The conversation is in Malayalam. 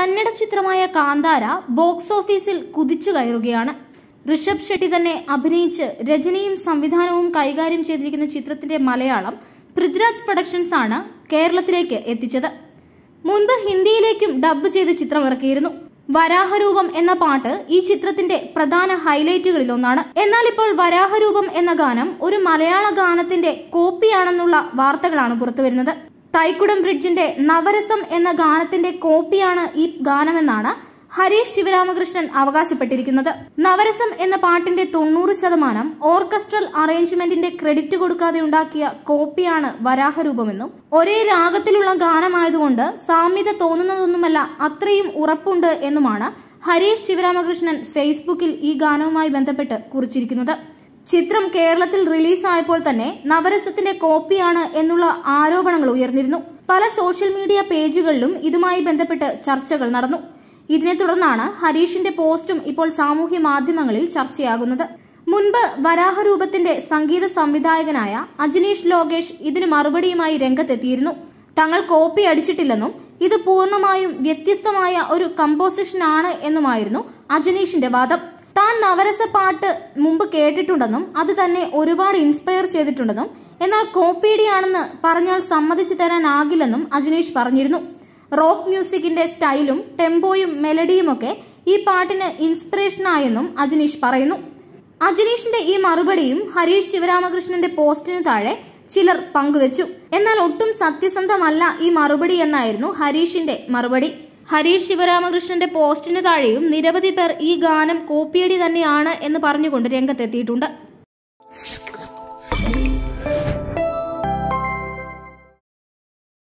കന്നഡ ചിത്രമായ കാന്താര ബോക്സ് ഓഫീസിൽ കുതിച്ചു കയറുകയാണ് ഋഷഭ് ഷെട്ടി തന്നെ അഭിനയിച്ച് രചനയും സംവിധാനവും കൈകാര്യം ചെയ്തിരിക്കുന്ന ചിത്രത്തിന്റെ മലയാളം പൃഥ്വിരാജ് പ്രൊഡക്ഷൻസ് ആണ് കേരളത്തിലേക്ക് എത്തിച്ചത് മുൻപ് ഹിന്ദിയിലേക്കും ഡബ് ചെയ്ത് ചിത്രം ഇറക്കിയിരുന്നു വരാഹരൂപം എന്ന പാട്ട് ഈ ചിത്രത്തിന്റെ പ്രധാന ഹൈലൈറ്റുകളിൽ ഒന്നാണ് എന്നാൽ ഇപ്പോൾ വരാഹരൂപം എന്ന ഗാനം ഒരു മലയാള ഗാനത്തിന്റെ കോപ്പിയാണെന്നുള്ള വാർത്തകളാണ് പുറത്തുവരുന്നത് തൈക്കുടം ബ്രിഡ്ജിന്റെ നവരസം എന്ന ഗാനത്തിന്റെ കോപ്പിയാണ് ഈ ഗാനമെന്നാണ് ഹരീഷ് ശിവരാമകൃഷ്ണൻ അവകാശപ്പെട്ടിരിക്കുന്നത് നവരസം എന്ന പാട്ടിന്റെ തൊണ്ണൂറ് ശതമാനം ഓർക്കസ്ട്രൽ അറേഞ്ച്മെന്റിന്റെ ക്രെഡിറ്റ് കൊടുക്കാതെ ഉണ്ടാക്കിയ കോപ്പിയാണ് വരാഹരൂപമെന്നും ഒരേ രാഗത്തിലുള്ള ഗാനമായതുകൊണ്ട് സാമ്യത തോന്നുന്നതൊന്നുമല്ല അത്രയും ഉറപ്പുണ്ട് എന്നുമാണ് ഹരീഷ് ശിവരാമകൃഷ്ണൻ ഫേസ്ബുക്കിൽ ഈ ഗാനവുമായി ബന്ധപ്പെട്ട് കുറിച്ചിരിക്കുന്നത് ചിത്രം കേരളത്തിൽ റിലീസായപ്പോൾ തന്നെ നവരസത്തിന്റെ കോപ്പിയാണ് എന്നുള്ള ആരോപണങ്ങൾ ഉയർന്നിരുന്നു പല സോഷ്യൽ മീഡിയ പേജുകളിലും ഇതുമായി ബന്ധപ്പെട്ട് ചർച്ചകൾ നടന്നു ഇതിനെ തുടർന്നാണ് ഹരീഷിന്റെ പോസ്റ്റും ഇപ്പോൾ സാമൂഹ്യ മാധ്യമങ്ങളിൽ ചർച്ചയാകുന്നത് മുൻപ് വരാഹരൂപത്തിന്റെ സംഗീത സംവിധായകനായ അജിനീഷ് ലോകേഷ് ഇതിന് മറുപടിയുമായി രംഗത്തെത്തിയിരുന്നു തങ്ങൾ കോപ്പി അടിച്ചിട്ടില്ലെന്നും ഇത് പൂർണ്ണമായും വ്യത്യസ്തമായ ഒരു കമ്പോസിഷനാണ് എന്നുമായിരുന്നു അജനീഷിന്റെ വാദം നവരസ പാട്ട് മുമ്പ് കേട്ടിട്ടുണ്ടെന്നും അത് തന്നെ ഒരുപാട് ഇൻസ്പയർ ചെയ്തിട്ടുണ്ടെന്നും എന്നാൽ കോപ്പീഡിയാണെന്ന് പറഞ്ഞാൽ സമ്മതിച്ചു തരാനാകില്ലെന്നും അജിനേഷ് പറഞ്ഞിരുന്നു റോക്ക് മ്യൂസിക്കിന്റെ സ്റ്റൈലും ടെമ്പോയും മെലഡിയുമൊക്കെ ഈ പാട്ടിന് ഇൻസ്പിറേഷനായെന്നും അജിനീഷ് പറയുന്നു അജിനീഷിന്റെ ഈ മറുപടിയും ഹരീഷ് ശിവരാമകൃഷ്ണന്റെ പോസ്റ്റിന് താഴെ ചിലർ പങ്കുവച്ചു എന്നാൽ ഒട്ടും സത്യസന്ധമല്ല ഈ മറുപടി എന്നായിരുന്നു ഹരീഷിന്റെ മറുപടി ഹരീഷ് ശിവരാമകൃഷ്ണന്റെ പോസ്റ്റിന് താഴെയും നിരവധി പേർ ഈ ഗാനം കോപ്പിയടി തന്നെയാണ് എന്ന് പറഞ്ഞുകൊണ്ട് രംഗത്തെത്തിയിട്ടുണ്ട്